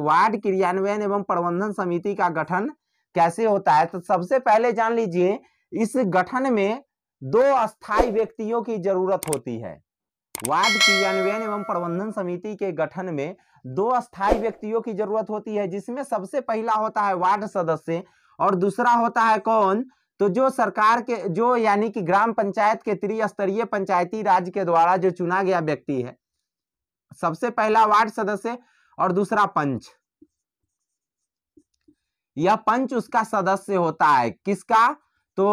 ward क्रियान्वयन एवं प्रबंधन समिति का गठन कैसे होता है तो सबसे पहले जान लीजिए इस गठन में दो अस्थाई व्यक्तियों की जरूरत होती है वार्ड क्रियान्वयन एवं प्रबंधन समिति के गठन में दो अस्थायी व्यक्तियों की जरूरत होती है जिसमें सबसे पहला होता है वार्ड सदस्य और दूसरा होता है कौन तो जो सरकार के जो यानी कि ग्राम पंचायत के त्रिस्तरीय पंचायती राज के द्वारा जो चुना गया व्यक्ति है सबसे पहला वार्ड सदस्य और दूसरा पंच यह पंच उसका सदस्य होता है किसका तो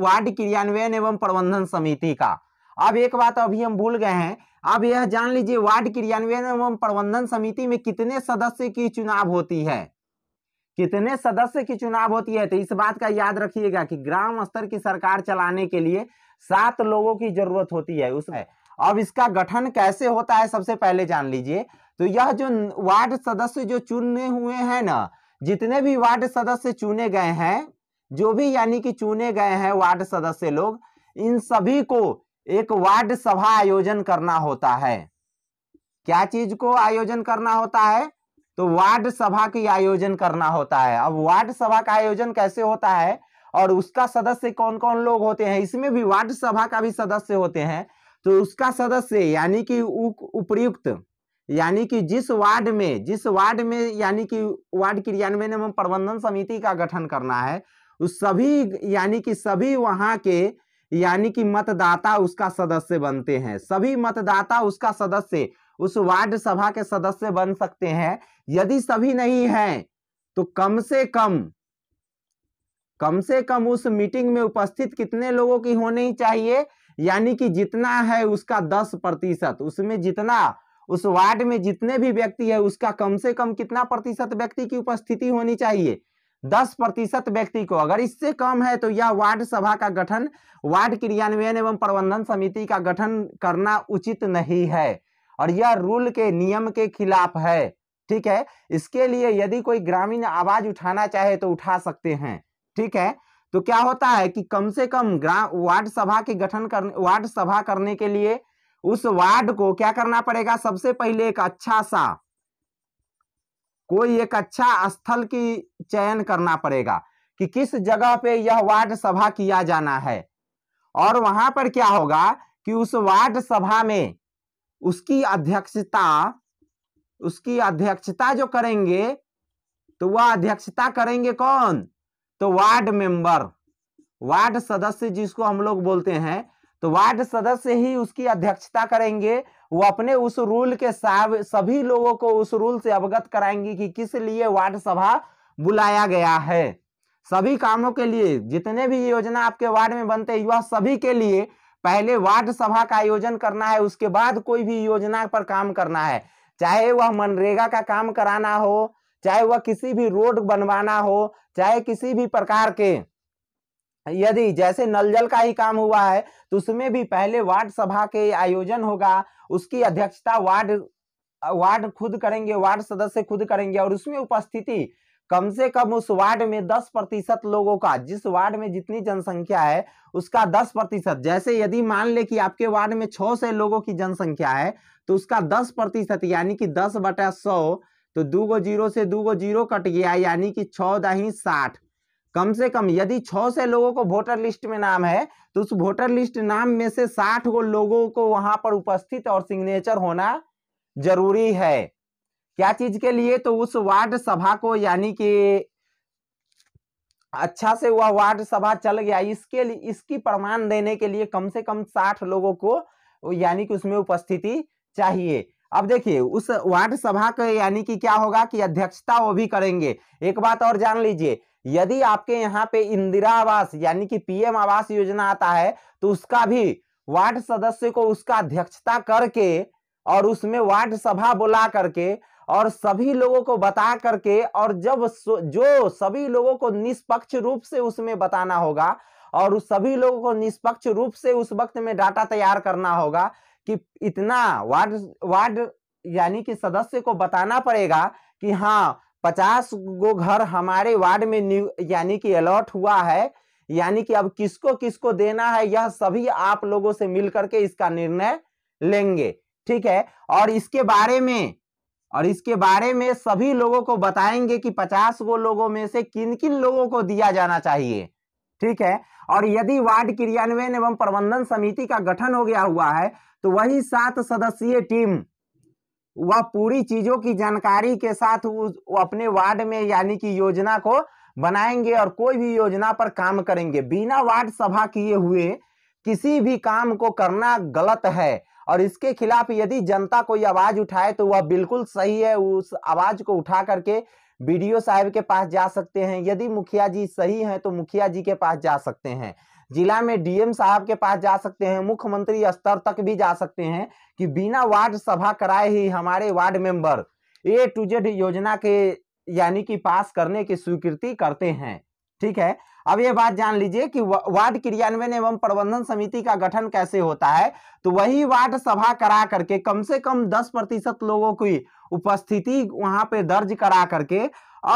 वार्ड क्रियान्वयन एवं प्रबंधन समिति का अब एक बात अभी हम भूल गए हैं अब यह जान लीजिए वार्ड क्रियान्वयन एवं प्रबंधन समिति में कितने सदस्य की चुनाव होती है कितने सदस्य की चुनाव होती है तो इस बात का याद रखिएगा कि ग्राम स्तर की सरकार चलाने के लिए सात लोगों की जरूरत होती है उसमें अब इसका गठन कैसे होता है सबसे पहले जान लीजिए तो यह जो वार्ड सदस्य जो चुने हुए हैं ना जितने भी वार्ड सदस्य चुने गए हैं जो भी यानी कि चुने गए हैं वार्ड सदस्य लोग इन सभी को एक वार्ड सभा आयोजन करना होता है क्या चीज को आयोजन करना होता है तो वार्ड सभा की आयोजन करना होता है अब वार्ड सभा का आयोजन कैसे होता है और उसका सदस्य कौन कौन लोग होते हैं इसमें भी वार्ड सभा का भी सदस्य होते हैं तो उसका सदस्य यानी कि उपयुक्त यानी कि जिस वार्ड में जिस वार्ड में यानी कि वार्ड क्रियान्वयन एवं प्रबंधन समिति का गठन करना है उस सभी यानी कि सभी वहां के यानी कि मतदाता उसका सदस्य बनते हैं सभी मतदाता उसका सदस्य उस वार्ड सभा के सदस्य बन सकते हैं यदि सभी नहीं हैं तो कम से कम कम से कम उस मीटिंग में उपस्थित कितने लोगों की होनी चाहिए यानी कि जितना है उसका दस प्रतिशत उसमें जितना उस वार्ड में जितने भी व्यक्ति है उसका कम से कम कितना प्रतिशत व्यक्ति की उपस्थिति होनी चाहिए दस प्रतिशत व्यक्ति को अगर इससे कम है तो यह वार्ड सभा का गठन वार्ड क्रियान्वयन एवं प्रबंधन समिति का गठन करना उचित नहीं है और यह रूल के नियम के खिलाफ है ठीक है इसके लिए यदि कोई ग्रामीण आवाज उठाना चाहे तो उठा सकते हैं ठीक है तो क्या होता है कि कम से कम ग्राम वार्ड सभा के गठन करने वार्ड सभा करने के लिए उस वार्ड को क्या करना पड़ेगा सबसे पहले एक अच्छा सा कोई एक अच्छा स्थल की चयन करना पड़ेगा कि किस जगह पे यह वार्ड सभा किया जाना है और वहां पर क्या होगा कि उस वार्ड सभा में उसकी अध्यक्षता उसकी अध्यक्षता जो करेंगे तो वह अध्यक्षता करेंगे कौन तो वार्ड मेंबर वार्ड सदस्य जिसको हम लोग बोलते हैं तो वार्ड सदस्य ही उसकी अध्यक्षता करेंगे वो अपने उस रूल के सभी लोगों को उस रूल से अवगत कराएंगे कि किस लिए वार्ड सभा बुलाया गया है सभी कामों के लिए जितने भी योजना आपके वार्ड में बनते हैं वह सभी के लिए पहले वार्ड सभा का आयोजन करना है उसके बाद कोई भी योजना पर काम करना है चाहे वह मनरेगा का काम कराना हो चाहे वह किसी भी रोड बनवाना हो चाहे किसी भी प्रकार के यदि जैसे नल जल का ही काम हुआ है तो उसमें भी पहले वार्ड सभा के आयोजन होगा उसकी अध्यक्षता वार्ड वार्ड खुद करेंगे वार्ड सदस्य खुद करेंगे और उसमें उपस्थिति कम से कम उस वार्ड में दस प्रतिशत लोगों का जिस वार्ड में जितनी जनसंख्या है उसका दस प्रतिशत जैसे यदि मान ले कि आपके वार्ड में छः सौ लोगों की जनसंख्या है तो उसका दस प्रतिशत यानी कि दस बटा सौ तो दू गो जीरो से दू गो जीरो कट गया यानी कि छः दही साठ कम से कम यदि छः से लोगों को वोटर लिस्ट में नाम है तो उस वोटर लिस्ट नाम में से साठ गो लोगों को वहां पर उपस्थित और सिग्नेचर होना जरूरी है क्या चीज के लिए तो उस वार्ड सभा को यानी कि अच्छा से वह वार्ड सभा चल गया इसके लिए इसकी प्रमाण देने के लिए कम से कम साठ लोगों को यानी कि उसमें उपस्थिति चाहिए अब देखिए उस वार्ड सभा के यानी कि क्या होगा कि अध्यक्षता वो भी करेंगे एक बात और जान लीजिए यदि आपके यहाँ पे इंदिरा आवास यानी कि पीएम आवास योजना आता है तो उसका भी वार्ड सदस्य को उसका अध्यक्षता करके और उसमें वार्ड सभा बुला करके और सभी लोगों को बता करके और जब जो सभी लोगों को निष्पक्ष रूप से उसमें बताना होगा और उस सभी लोगों को निष्पक्ष रूप से उस वक्त में डाटा तैयार करना होगा कि इतना वार्ड वार्ड यानी कि सदस्य को बताना पड़ेगा कि हाँ पचास गो घर हमारे वार्ड में यानी कि अलॉट हुआ है यानी कि अब किसको किसको देना है यह सभी आप लोगों से मिल करके इसका निर्णय लेंगे ठीक है और इसके बारे में और इसके बारे में सभी लोगों को बताएंगे कि पचास गो लोगों में से किन किन लोगों को दिया जाना चाहिए ठीक है और यदि वार्ड क्रियान्वयन एवं प्रबंधन समिति का गठन हो गया हुआ है तो वही सात सदस्यीय टीम वह पूरी चीजों की जानकारी के साथ वो अपने वार्ड में यानी कि योजना को बनाएंगे और कोई भी योजना पर काम करेंगे बिना वार्ड सभा किए हुए किसी भी काम को करना गलत है और इसके खिलाफ यदि जनता कोई आवाज उठाए तो वह बिल्कुल सही है उस आवाज को उठा करके बीडीओ साहब के पास जा सकते हैं यदि मुखिया जी सही हैं तो मुखिया जी के पास जा सकते हैं जिला में डीएम साहब के पास जा सकते हैं मुख्यमंत्री स्तर तक भी जा सकते हैं कि बिना वार्ड सभा कराए ही हमारे ward member A to Z योजना के यानी कि पास करने की स्वीकृति करते हैं ठीक है अब ये बात जान लीजिए कि वार्ड क्रियान्वयन एवं प्रबंधन समिति का गठन कैसे होता है तो वही वार्ड सभा करा करके कम से कम दस प्रतिशत लोगों की उपस्थिति वहां पे दर्ज करा करके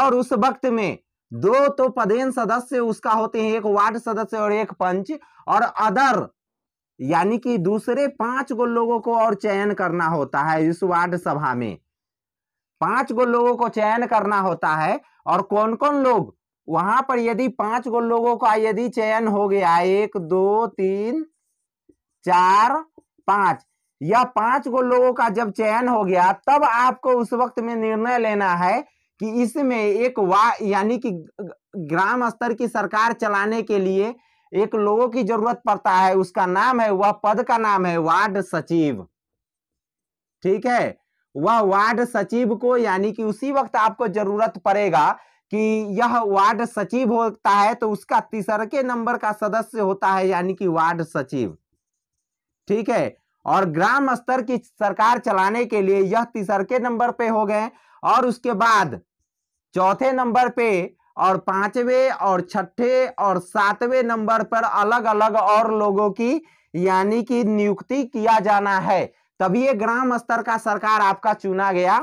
और उस वक्त में दो तो पदेन सदस्य उसका होते हैं एक वार्ड सदस्य और एक पंच और अदर यानी कि दूसरे पांच गो लोगों को और चयन करना होता है इस वार्ड सभा में पांच गो लोगों को चयन करना होता है और कौन कौन लोग वहां पर यदि पांच गो लोगों का यदि चयन हो गया एक दो तीन चार पांच या पांच गो लोगों का जब चयन हो गया तब आपको उस वक्त में निर्णय लेना है कि इसमें एक वा यानी कि ग्राम स्तर की सरकार चलाने के लिए एक लोगों की जरूरत पड़ता है उसका नाम है वह पद का नाम है वार्ड सचिव ठीक है वह वार्ड सचिव को यानी कि उसी वक्त आपको जरूरत पड़ेगा कि यह वार्ड सचिव होता है तो उसका तीसरके नंबर का सदस्य होता है यानी कि वार्ड सचिव ठीक है और ग्राम स्तर की सरकार चलाने के लिए यह तीसरे नंबर पे हो गए और उसके बाद चौथे नंबर पे और पांचवे और छठे और सातवें नंबर पर अलग अलग और लोगों की यानी कि नियुक्ति किया जाना है तभी ये ग्राम स्तर का सरकार आपका चुना गया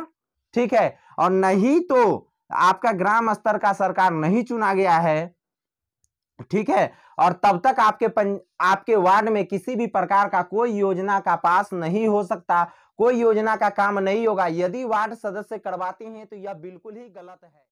ठीक है और नहीं तो आपका ग्राम स्तर का सरकार नहीं चुना गया है ठीक है और तब तक आपके पन, आपके वार्ड में किसी भी प्रकार का कोई योजना का पास नहीं हो सकता कोई योजना का काम नहीं होगा यदि वार्ड सदस्य करवाते हैं तो यह बिल्कुल ही गलत है